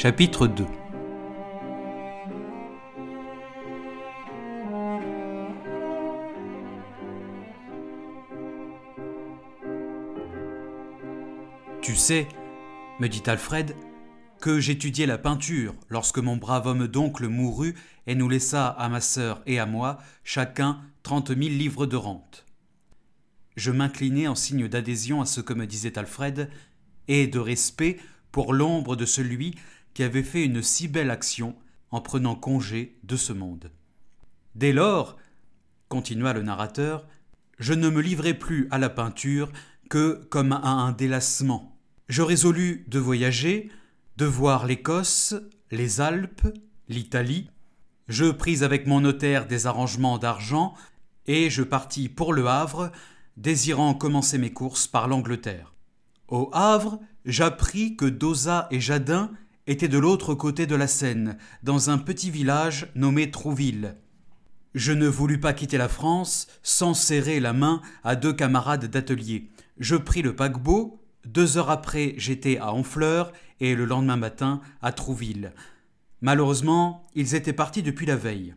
Chapitre 2 Tu sais, me dit Alfred, que j'étudiais la peinture lorsque mon brave homme d'oncle mourut et nous laissa à ma sœur et à moi chacun trente mille livres de rente. Je m'inclinai en signe d'adhésion à ce que me disait Alfred et de respect pour l'ombre de celui qui avait fait une si belle action en prenant congé de ce monde. Dès lors, continua le narrateur, je ne me livrai plus à la peinture que comme à un délassement. Je résolus de voyager, de voir l'Écosse, les Alpes, l'Italie. Je pris avec mon notaire des arrangements d'argent et je partis pour le Havre, désirant commencer mes courses par l'Angleterre. Au Havre, j'appris que Dosa et Jadin était de l'autre côté de la Seine, dans un petit village nommé Trouville. Je ne voulus pas quitter la France sans serrer la main à deux camarades d'atelier. Je pris le paquebot, deux heures après j'étais à Honfleur et le lendemain matin à Trouville. Malheureusement, ils étaient partis depuis la veille.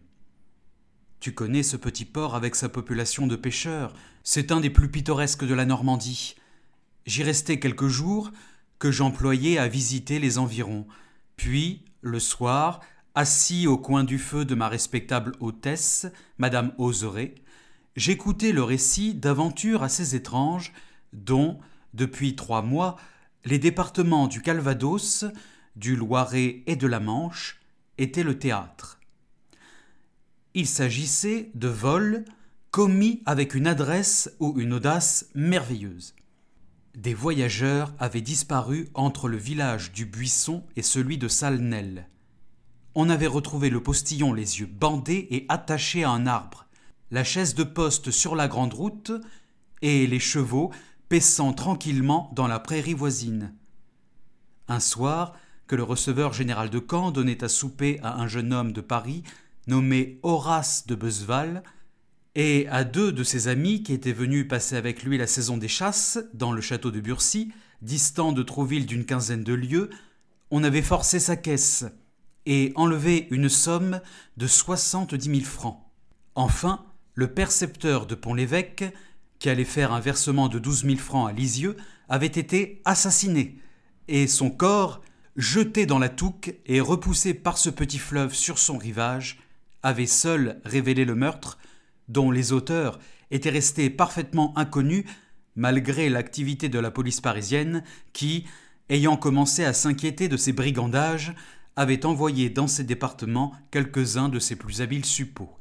Tu connais ce petit port avec sa population de pêcheurs, c'est un des plus pittoresques de la Normandie. J'y restai quelques jours, que j'employais à visiter les environs. Puis, le soir, assis au coin du feu de ma respectable hôtesse, Madame Oseré, j'écoutais le récit d'aventures assez étranges dont, depuis trois mois, les départements du Calvados, du Loiret et de la Manche étaient le théâtre. Il s'agissait de vols commis avec une adresse ou une audace merveilleuse. Des voyageurs avaient disparu entre le village du Buisson et celui de Salnel. On avait retrouvé le postillon les yeux bandés et attaché à un arbre, la chaise de poste sur la grande route et les chevaux paissant tranquillement dans la prairie voisine. Un soir, que le receveur général de Caen donnait à souper à un jeune homme de Paris nommé Horace de Beuzeval, et à deux de ses amis qui étaient venus passer avec lui la saison des chasses dans le château de Burcy, distant de Trouville d'une quinzaine de lieues, on avait forcé sa caisse et enlevé une somme de soixante-dix mille francs. Enfin, le percepteur de Pont-l'Évêque, qui allait faire un versement de douze mille francs à Lisieux, avait été assassiné, et son corps, jeté dans la touque et repoussé par ce petit fleuve sur son rivage, avait seul révélé le meurtre dont les auteurs étaient restés parfaitement inconnus malgré l'activité de la police parisienne qui, ayant commencé à s'inquiéter de ces brigandages, avait envoyé dans ces départements quelques-uns de ses plus habiles suppôts.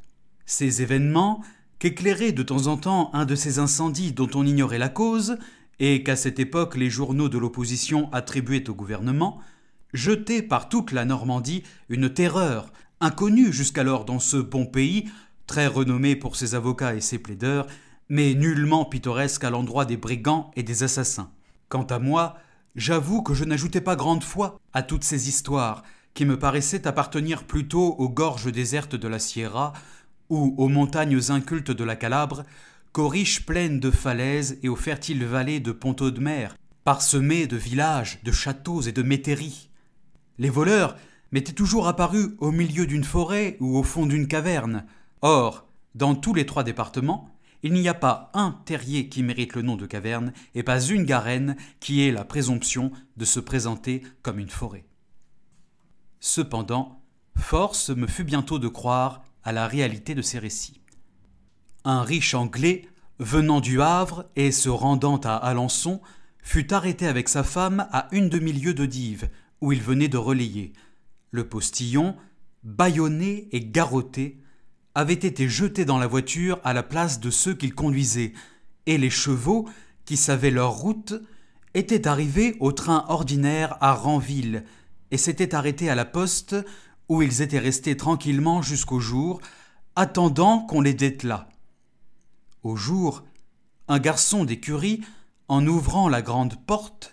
Ces événements, qu'éclairait de temps en temps un de ces incendies dont on ignorait la cause, et qu'à cette époque les journaux de l'opposition attribuaient au gouvernement, jetaient par toute la Normandie une terreur, inconnue jusqu'alors dans ce bon pays très renommé pour ses avocats et ses plaideurs, mais nullement pittoresque à l'endroit des brigands et des assassins. Quant à moi, j'avoue que je n'ajoutais pas grande foi à toutes ces histoires, qui me paraissaient appartenir plutôt aux gorges désertes de la Sierra ou aux montagnes incultes de la Calabre qu'aux riches plaines de falaises et aux fertiles vallées de ponteaux de mer, parsemées de villages, de châteaux et de métairies. Les voleurs m'étaient toujours apparus au milieu d'une forêt ou au fond d'une caverne, Or, dans tous les trois départements, il n'y a pas un terrier qui mérite le nom de caverne et pas une garenne qui ait la présomption de se présenter comme une forêt. Cependant, force me fut bientôt de croire à la réalité de ces récits. Un riche anglais, venant du Havre et se rendant à Alençon, fut arrêté avec sa femme à une demi-lieue de Dives, où il venait de relayer. Le postillon, bâillonné et garrotté, avaient été jetés dans la voiture à la place de ceux qu'ils conduisaient, et les chevaux, qui savaient leur route, étaient arrivés au train ordinaire à Ranville, et s'étaient arrêtés à la poste, où ils étaient restés tranquillement jusqu'au jour, attendant qu'on les dételât. Au jour, un garçon d'écurie, en ouvrant la grande porte,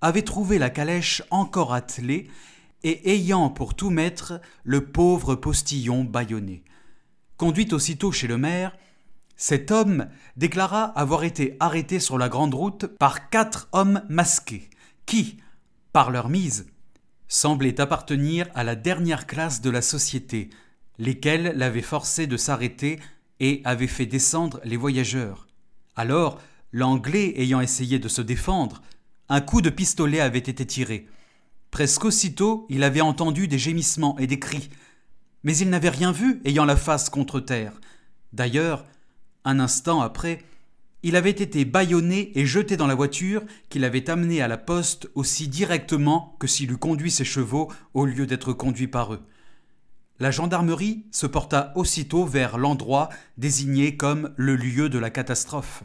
avait trouvé la calèche encore attelée, et ayant pour tout maître le pauvre postillon bâillonné. Conduit aussitôt chez le maire, cet homme déclara avoir été arrêté sur la grande route par quatre hommes masqués, qui, par leur mise, semblaient appartenir à la dernière classe de la société, lesquels l'avaient forcé de s'arrêter et avaient fait descendre les voyageurs. Alors, l'Anglais ayant essayé de se défendre, un coup de pistolet avait été tiré. Presque aussitôt, il avait entendu des gémissements et des cris, mais il n'avait rien vu, ayant la face contre terre. D'ailleurs, un instant après, il avait été bâillonné et jeté dans la voiture qu'il avait amené à la poste aussi directement que s'il eût conduit ses chevaux au lieu d'être conduit par eux. La gendarmerie se porta aussitôt vers l'endroit désigné comme le lieu de la catastrophe.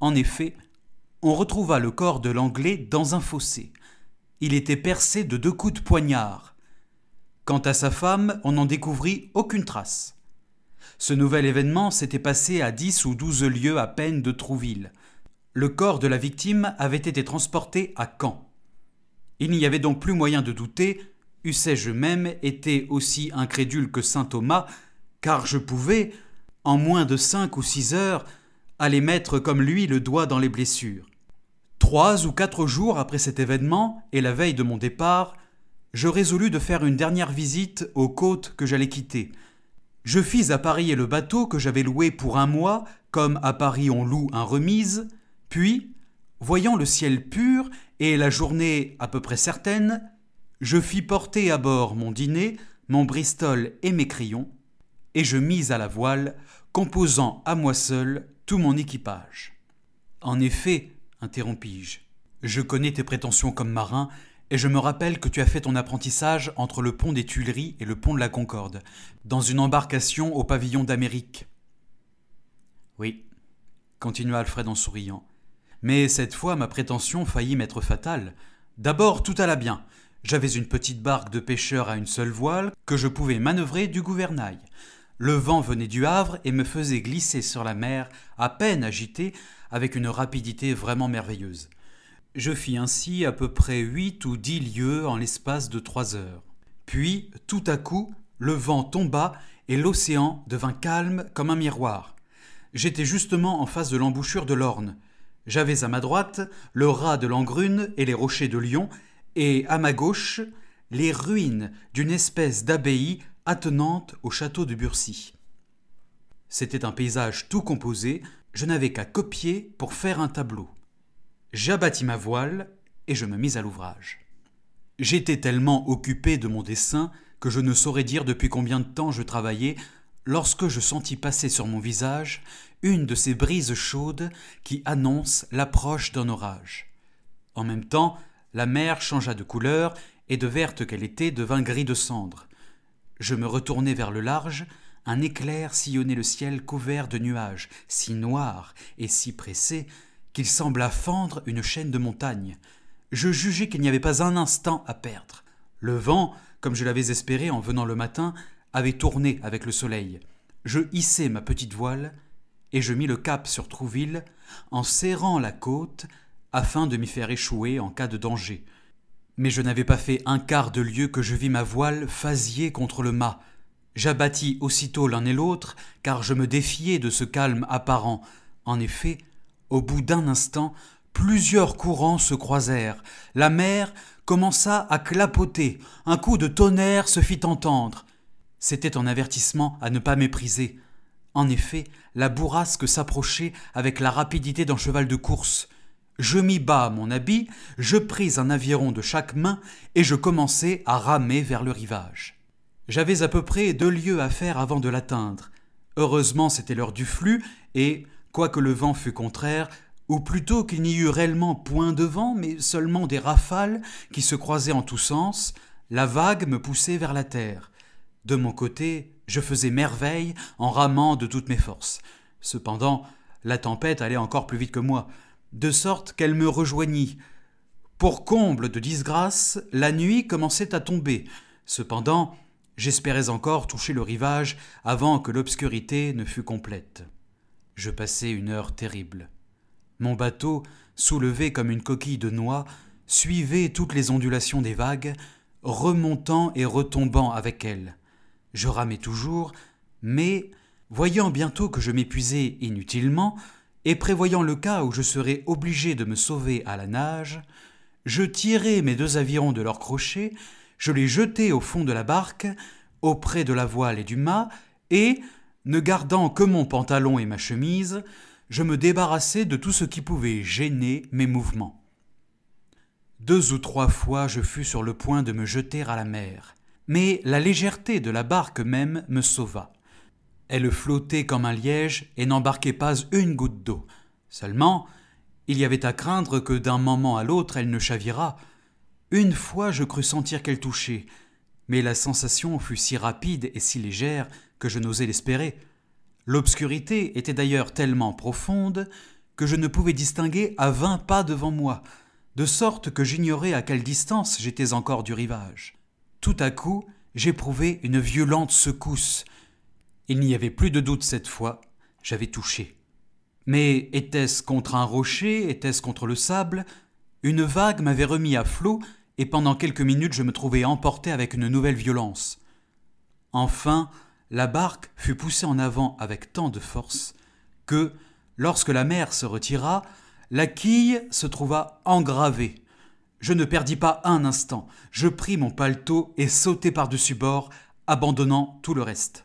En effet, on retrouva le corps de l'Anglais dans un fossé. Il était percé de deux coups de poignard, Quant à sa femme, on n'en découvrit aucune trace. Ce nouvel événement s'était passé à dix ou douze lieues à peine de Trouville. Le corps de la victime avait été transporté à Caen. Il n'y avait donc plus moyen de douter, eussé-je même été aussi incrédule que saint Thomas, car je pouvais, en moins de cinq ou six heures, aller mettre comme lui le doigt dans les blessures. Trois ou quatre jours après cet événement et la veille de mon départ, je résolus de faire une dernière visite aux côtes que j'allais quitter. Je fis à Paris le bateau que j'avais loué pour un mois, comme à Paris on loue un remise, puis, voyant le ciel pur et la journée à peu près certaine, je fis porter à bord mon dîner, mon Bristol et mes crayons, et je mis à la voile, composant à moi seul tout mon équipage. En effet, interrompis-je, je connais tes prétentions comme marin, et je me rappelle que tu as fait ton apprentissage entre le pont des Tuileries et le pont de la Concorde, dans une embarcation au pavillon d'Amérique. Oui, continua Alfred en souriant. Mais cette fois ma prétention faillit m'être fatale. D'abord tout alla bien. J'avais une petite barque de pêcheur à une seule voile que je pouvais manœuvrer du gouvernail. Le vent venait du Havre et me faisait glisser sur la mer, à peine agité, avec une rapidité vraiment merveilleuse. Je fis ainsi à peu près huit ou dix lieues en l'espace de trois heures. Puis, tout à coup, le vent tomba et l'océan devint calme comme un miroir. J'étais justement en face de l'embouchure de l'Orne. J'avais à ma droite le ras de l'Angrune et les rochers de Lyon, et à ma gauche les ruines d'une espèce d'abbaye attenante au château de Burcy. C'était un paysage tout composé, je n'avais qu'à copier pour faire un tableau j'abattis ma voile et je me mis à l'ouvrage. J'étais tellement occupé de mon dessin que je ne saurais dire depuis combien de temps je travaillais lorsque je sentis passer sur mon visage une de ces brises chaudes qui annoncent l'approche d'un orage. En même temps, la mer changea de couleur et de verte qu'elle était devint gris de cendre. Je me retournai vers le large, un éclair sillonnait le ciel couvert de nuages, si noirs et si pressés qu'il sembla fendre une chaîne de montagnes. Je jugeai qu'il n'y avait pas un instant à perdre. Le vent, comme je l'avais espéré en venant le matin, avait tourné avec le soleil. Je hissai ma petite voile et je mis le cap sur Trouville en serrant la côte afin de m'y faire échouer en cas de danger. Mais je n'avais pas fait un quart de lieue que je vis ma voile phasier contre le mât. J'abattis aussitôt l'un et l'autre, car je me défiais de ce calme apparent. En effet, au bout d'un instant, plusieurs courants se croisèrent. La mer commença à clapoter. Un coup de tonnerre se fit entendre. C'était un avertissement à ne pas mépriser. En effet, la bourrasque s'approchait avec la rapidité d'un cheval de course. Je mis bas mon habit, je pris un aviron de chaque main et je commençai à ramer vers le rivage. J'avais à peu près deux lieues à faire avant de l'atteindre. Heureusement, c'était l'heure du flux et, Quoique le vent fût contraire, ou plutôt qu'il n'y eût réellement point de vent, mais seulement des rafales qui se croisaient en tous sens, la vague me poussait vers la terre. De mon côté, je faisais merveille en ramant de toutes mes forces. Cependant, la tempête allait encore plus vite que moi, de sorte qu'elle me rejoignit. Pour comble de disgrâce, la nuit commençait à tomber. Cependant, j'espérais encore toucher le rivage avant que l'obscurité ne fût complète. Je passai une heure terrible. Mon bateau, soulevé comme une coquille de noix, suivait toutes les ondulations des vagues, remontant et retombant avec elles. Je ramais toujours, mais, voyant bientôt que je m'épuisais inutilement, et prévoyant le cas où je serais obligé de me sauver à la nage, je tirai mes deux avirons de leurs crochets, je les jetai au fond de la barque, auprès de la voile et du mât, et, ne gardant que mon pantalon et ma chemise, je me débarrassai de tout ce qui pouvait gêner mes mouvements. Deux ou trois fois je fus sur le point de me jeter à la mer, mais la légèreté de la barque même me sauva. Elle flottait comme un liège et n'embarquait pas une goutte d'eau. Seulement, il y avait à craindre que d'un moment à l'autre elle ne chavirât. Une fois je crus sentir qu'elle touchait, mais la sensation fut si rapide et si légère que je n'osais l'espérer. L'obscurité était d'ailleurs tellement profonde que je ne pouvais distinguer à vingt pas devant moi, de sorte que j'ignorais à quelle distance j'étais encore du rivage. Tout à coup, j'éprouvai une violente secousse. Il n'y avait plus de doute cette fois, j'avais touché. Mais était-ce contre un rocher, était-ce contre le sable Une vague m'avait remis à flot et pendant quelques minutes je me trouvais emporté avec une nouvelle violence. Enfin, la barque fut poussée en avant avec tant de force que, lorsque la mer se retira, la quille se trouva engravée. Je ne perdis pas un instant. Je pris mon paletot et sautai par-dessus bord, abandonnant tout le reste.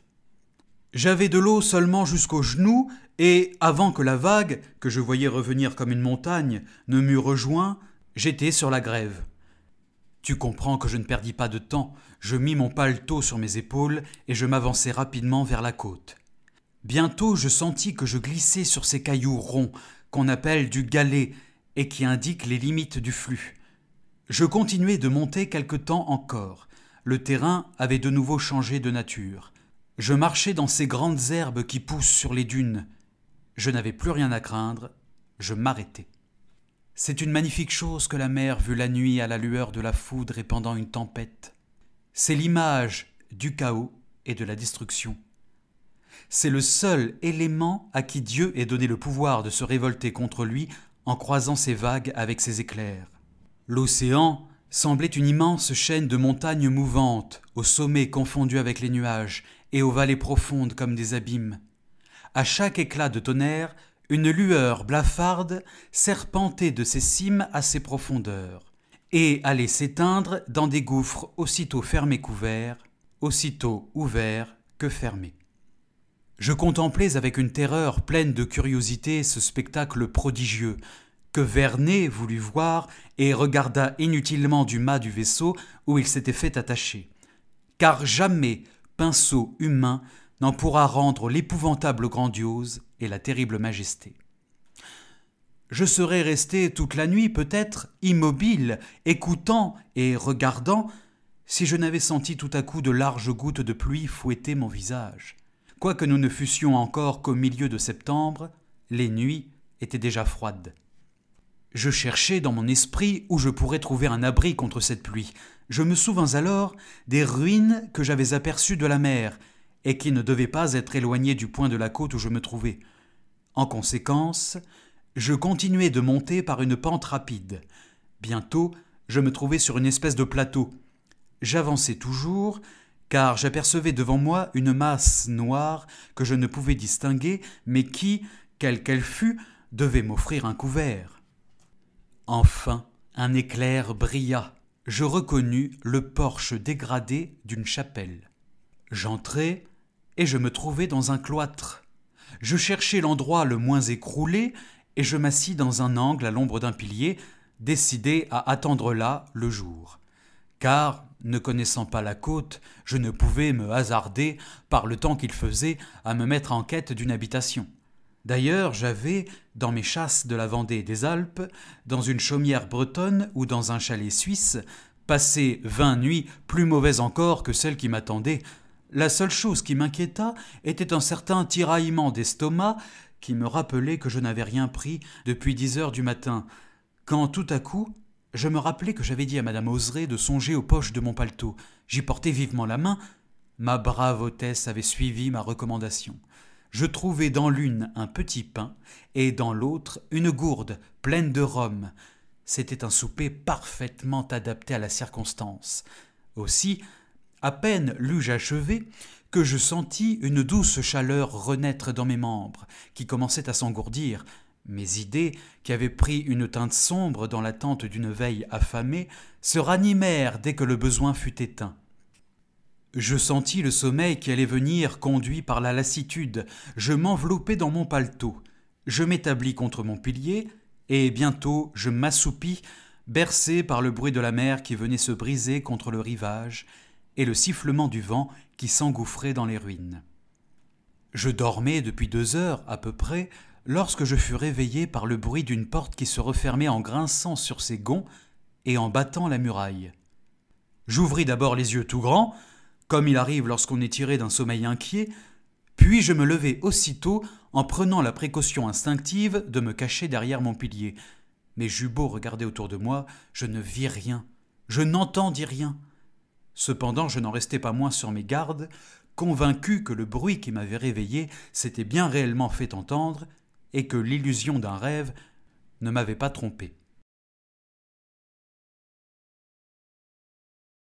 J'avais de l'eau seulement jusqu'aux genoux, et avant que la vague, que je voyais revenir comme une montagne, ne m'eût rejoint, j'étais sur la grève. Tu comprends que je ne perdis pas de temps, je mis mon paletot sur mes épaules et je m'avançai rapidement vers la côte. Bientôt je sentis que je glissais sur ces cailloux ronds, qu'on appelle du galet, et qui indiquent les limites du flux. Je continuai de monter quelque temps encore. Le terrain avait de nouveau changé de nature. Je marchais dans ces grandes herbes qui poussent sur les dunes. Je n'avais plus rien à craindre, je m'arrêtai. C'est une magnifique chose que la mer vue la nuit à la lueur de la foudre et pendant une tempête. C'est l'image du chaos et de la destruction. C'est le seul élément à qui Dieu ait donné le pouvoir de se révolter contre lui en croisant ses vagues avec ses éclairs. L'océan semblait une immense chaîne de montagnes mouvantes, aux sommets confondus avec les nuages et aux vallées profondes comme des abîmes. À chaque éclat de tonnerre, une lueur blafarde serpentait de ses cimes à ses profondeurs, et allait s'éteindre dans des gouffres aussitôt fermés couverts, aussitôt ouverts que fermés. Je contemplais avec une terreur pleine de curiosité ce spectacle prodigieux, que Vernet voulut voir et regarda inutilement du mât du vaisseau où il s'était fait attacher. Car jamais pinceau humain n'en pourra rendre l'épouvantable grandiose et la terrible majesté. Je serais resté toute la nuit peut-être immobile, écoutant et regardant, si je n'avais senti tout à coup de larges gouttes de pluie fouetter mon visage. Quoique nous ne fussions encore qu'au milieu de septembre, les nuits étaient déjà froides. Je cherchais dans mon esprit où je pourrais trouver un abri contre cette pluie. Je me souvins alors des ruines que j'avais aperçues de la mer, et qui ne devait pas être éloigné du point de la côte où je me trouvais. En conséquence, je continuai de monter par une pente rapide. Bientôt, je me trouvai sur une espèce de plateau. J'avançais toujours, car j'apercevais devant moi une masse noire que je ne pouvais distinguer, mais qui, quelle qu'elle fût, devait m'offrir un couvert. Enfin, un éclair brilla. Je reconnus le porche dégradé d'une chapelle. J'entrai, et je me trouvai dans un cloître. Je cherchai l'endroit le moins écroulé, et je m'assis dans un angle à l'ombre d'un pilier, décidé à attendre là le jour. Car, ne connaissant pas la côte, je ne pouvais me hasarder, par le temps qu'il faisait, à me mettre en quête d'une habitation. D'ailleurs, j'avais, dans mes chasses de la Vendée des Alpes, dans une chaumière bretonne ou dans un chalet suisse, passé vingt nuits plus mauvaises encore que celles qui m'attendaient, la seule chose qui m'inquiéta était un certain tiraillement d'estomac qui me rappelait que je n'avais rien pris depuis dix heures du matin, quand tout à coup je me rappelais que j'avais dit à madame Oseret de songer aux poches de mon paletot. J'y portai vivement la main. Ma brave hôtesse avait suivi ma recommandation. Je trouvai dans l'une un petit pain et dans l'autre une gourde pleine de rhum. C'était un souper parfaitement adapté à la circonstance. Aussi, à peine l'eus-je achevé que je sentis une douce chaleur renaître dans mes membres, qui commençaient à s'engourdir. Mes idées, qui avaient pris une teinte sombre dans l'attente d'une veille affamée, se ranimèrent dès que le besoin fut éteint. Je sentis le sommeil qui allait venir conduit par la lassitude. Je m'enveloppai dans mon paletot. Je m'établis contre mon pilier, et bientôt je m'assoupis, bercé par le bruit de la mer qui venait se briser contre le rivage, et le sifflement du vent qui s'engouffrait dans les ruines. Je dormais depuis deux heures à peu près lorsque je fus réveillé par le bruit d'une porte qui se refermait en grinçant sur ses gonds et en battant la muraille. J'ouvris d'abord les yeux tout grands, comme il arrive lorsqu'on est tiré d'un sommeil inquiet, puis je me levai aussitôt en prenant la précaution instinctive de me cacher derrière mon pilier. Mais j'eus beau regarder autour de moi, je ne vis rien, je n'entendis rien. Cependant, je n'en restais pas moins sur mes gardes, convaincu que le bruit qui m'avait réveillé s'était bien réellement fait entendre et que l'illusion d'un rêve ne m'avait pas trompé.